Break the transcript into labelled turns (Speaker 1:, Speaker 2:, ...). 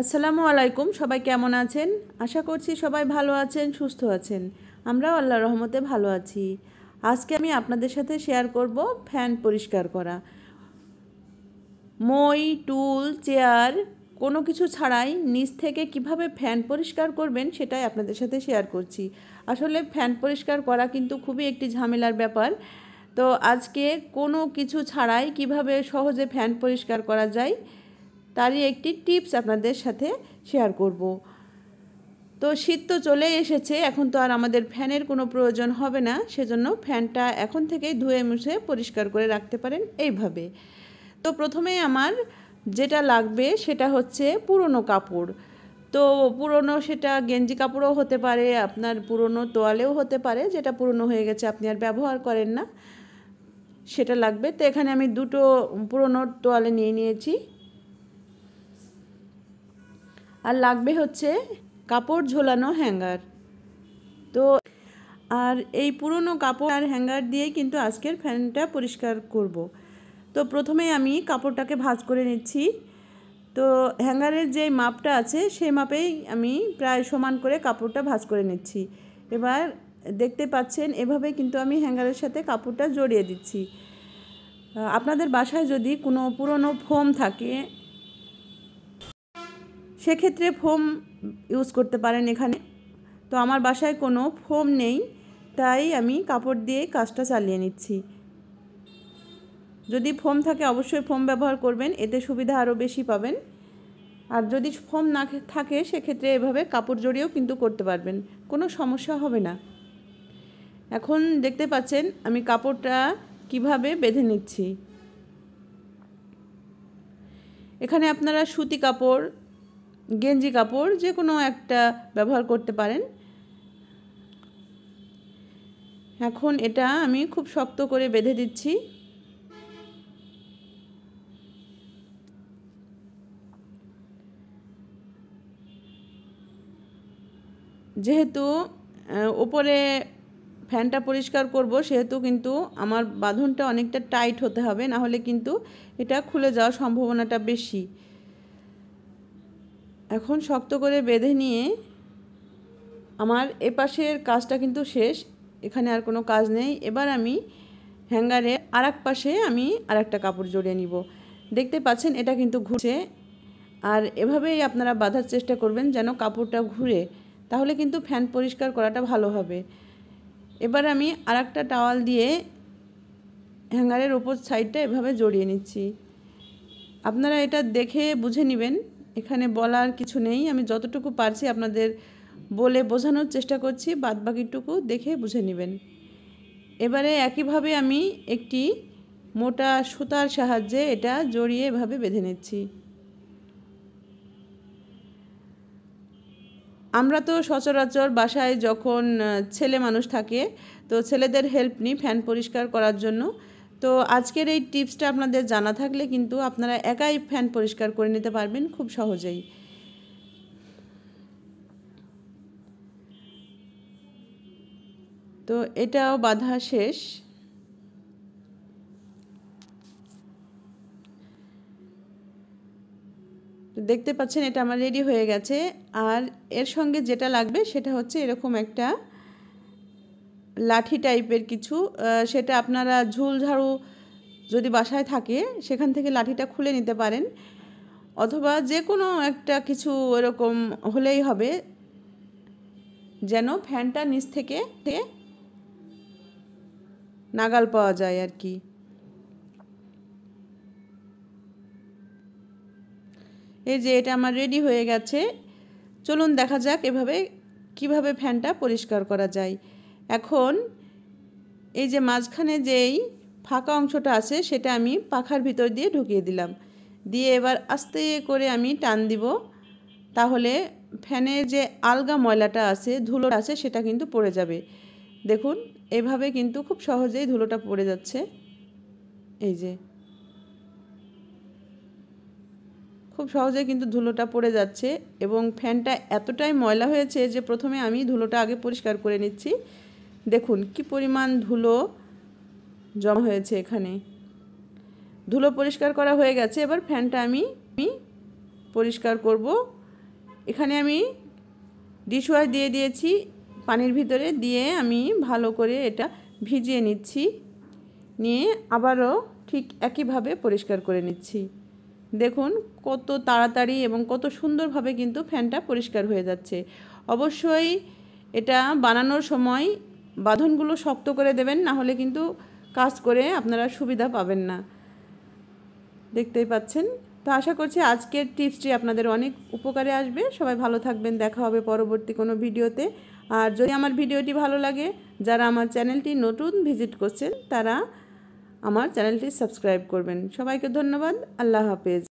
Speaker 1: আসসালামু আলাইকুম সবাই কেমন আছেন আশা করছি সবাই ভালো আছেন সুস্থ আছেন আমরাও আল্লাহ রহমতে ভালো আছি আজকে আমি আপনাদের সাথে শেয়ার করব ফ্যান পরিষ্কার করা মই টুল চেয়ার কোনো কিছু ছাড়াই নিচ থেকে কিভাবে ফ্যান পরিষ্কার করবেন সেটাই আপনাদের সাথে শেয়ার করছি আসলে ফ্যান পরিষ্কার করা কিন্তু খুবই একটি ঝামেলার ব্যাপার তো আজকে কোনো কিছু ছাড়াই কিভাবে সহজে ফ্যান পরিষ্কার করা যায় তারই একটি টিপস আপনাদের সাথে শেয়ার করব তো শীত তো চলে এসেছে এখন তো আর আমাদের ফ্যানের কোনো প্রয়োজন হবে না সেজন্য ফ্যানটা এখন থেকেই ধুয়ে মুছে পরিষ্কার করে রাখতে পারেন এইভাবে তো প্রথমে আমার যেটা লাগবে সেটা হচ্ছে পুরনো কাপড় তো পুরনো সেটা গেঞ্জি কাপড়ও হতে পারে আপনার পুরনো তোয়ালেও হতে পারে যেটা পুরনো হয়ে গেছে আপনি আর ব্যবহার করেন না সেটা লাগবে তো এখানে আমি দুটো পুরনো তোয়ালে নিয়ে নিয়েছি আর লাগবে হচ্ছে কাপড় ঝোলানো হ্যাঙ্গার তো আর এই পুরনো কাপড় আর হ্যাঙ্গার দিয়েই কিন্তু আজকের ফ্যানটা পরিষ্কার করব। তো প্রথমে আমি কাপড়টাকে ভাজ করে নিচ্ছি তো হ্যাঙ্গারের যে মাপটা আছে সেই মাপেই আমি প্রায় সমান করে কাপড়টা ভাজ করে নিচ্ছি এবার দেখতে পাচ্ছেন এভাবে কিন্তু আমি হ্যাঙ্গারের সাথে কাপড়টা জড়িয়ে দিচ্ছি আপনাদের বাসায় যদি কোনো পুরনো ফোম থাকে সেক্ষেত্রে ফোম ইউজ করতে পারেন এখানে তো আমার বাসায় কোনো ফোম নেই তাই আমি কাপড় দিয়ে কাজটা চালিয়ে নিচ্ছি যদি ফোম থাকে অবশ্যই ফোম ব্যবহার করবেন এতে সুবিধা আরও বেশি পাবেন আর যদি ফোম না থাকে সেক্ষেত্রে এভাবে কাপড় জড়িয়েও কিন্তু করতে পারবেন কোনো সমস্যা হবে না এখন দেখতে পাচ্ছেন আমি কাপড়টা কিভাবে বেঁধে নিচ্ছি এখানে আপনারা সুতি কাপড় গেঞ্জি কাপড় যে কোনো একটা ব্যবহার করতে পারেন এখন এটা আমি খুব শক্ত করে বেঁধে দিচ্ছি যেহেতু ওপরে ফ্যানটা পরিষ্কার করব সেহেতু কিন্তু আমার বাঁধনটা অনেকটা টাইট হতে হবে না হলে কিন্তু এটা খুলে যাওয়ার সম্ভাবনাটা বেশি এখন শক্ত করে বেঁধে নিয়ে আমার এপাশের কাজটা কিন্তু শেষ এখানে আর কোনো কাজ নেই এবার আমি হ্যাঙ্গারে আর পাশে আমি আর একটা কাপড় জড়িয়ে নিব দেখতে পাচ্ছেন এটা কিন্তু ঘুরছে আর এভাবেই আপনারা বাঁধার চেষ্টা করবেন যেন কাপড়টা ঘুরে তাহলে কিন্তু ফ্যান পরিষ্কার করাটা ভালো হবে এবার আমি আর একটা টাওয়াল দিয়ে হ্যাঙ্গারের ওপর সাইডটা এভাবে জড়িয়ে নিচ্ছি আপনারা এটা দেখে বুঝে নেবেন এখানে বলার কিছু নেই আমি যতটুকু পারছি আপনাদের বলে বোঝানোর চেষ্টা করছি বাদ বাকিটুকু দেখে বুঝে নেবেন এবারে একইভাবে আমি একটি মোটা সুতার সাহায্যে এটা জড়িয়ে এভাবে বেঁধে নিচ্ছি আমরা তো সচরাচর বাসায় যখন ছেলে মানুষ থাকে তো ছেলেদের হেল্প নিই ফ্যান পরিষ্কার করার জন্য তো আজকের এই টিপসটা আপনাদের জানা থাকলে কিন্তু আপনারা একাই ফ্যান পরিষ্কার করে নিতে পারবেন খুব সহজেই তো এটাও বাধা শেষ দেখতে পাচ্ছেন এটা আমার রেডি হয়ে গেছে আর এর সঙ্গে যেটা লাগবে সেটা হচ্ছে এরকম একটা লাঠি টাইপের কিছু সেটা আপনারা ঝুল ঝাড়ু যদি বাসায় থাকে সেখান থেকে লাঠিটা খুলে নিতে পারেন অথবা যে কোনো একটা কিছু এরকম হলেই হবে যেন ফ্যানটা নিচ থেকে নাগাল পাওয়া যায় আর কি এই যে এটা আমার রেডি হয়ে গেছে চলুন দেখা যাক এভাবে কিভাবে ফ্যানটা পরিষ্কার করা যায় এখন এই যে মাঝখানে যেই ফাঁকা অংশটা আছে সেটা আমি পাখার ভিতর দিয়ে ঢুকিয়ে দিলাম দিয়ে এবার আস্তে করে আমি টান দিব তাহলে ফ্যানের যে আলগা ময়লাটা আছে ধুলোটা আছে সেটা কিন্তু পড়ে যাবে দেখুন এভাবে কিন্তু খুব সহজেই ধুলোটা পড়ে যাচ্ছে এই যে খুব সহজে কিন্তু ধুলোটা পড়ে যাচ্ছে এবং ফ্যানটা এতটাই ময়লা হয়েছে যে প্রথমে আমি ধুলোটা আগে পরিষ্কার করে নিচ্ছি দেখুন কি পরিমাণ ধুলো জমা হয়েছে এখানে ধুলো পরিষ্কার করা হয়ে গেছে এবার ফ্যানটা আমি আমি পরিষ্কার করব এখানে আমি ডিশওয়াশ দিয়ে দিয়েছি পানির ভিতরে দিয়ে আমি ভালো করে এটা ভিজিয়ে নিচ্ছি নিয়ে আবারও ঠিক একইভাবে পরিষ্কার করে নিচ্ছি দেখুন কত তাড়াতাড়ি এবং কত সুন্দরভাবে কিন্তু ফ্যানটা পরিষ্কার হয়ে যাচ্ছে অবশ্যই এটা বানানোর সময় বাঁধনগুলো শক্ত করে দেবেন না হলে কিন্তু কাজ করে আপনারা সুবিধা পাবেন না দেখতেই পাচ্ছেন তো আশা করছি আজকের টিপসটি আপনাদের অনেক উপকারে আসবে সবাই ভালো থাকবেন দেখা হবে পরবর্তী কোনো ভিডিওতে আর যদি আমার ভিডিওটি ভালো লাগে যারা আমার চ্যানেলটি নতুন ভিজিট করছেন তারা আমার চ্যানেলটি সাবস্ক্রাইব করবেন সবাইকে ধন্যবাদ আল্লাহ হাফেজ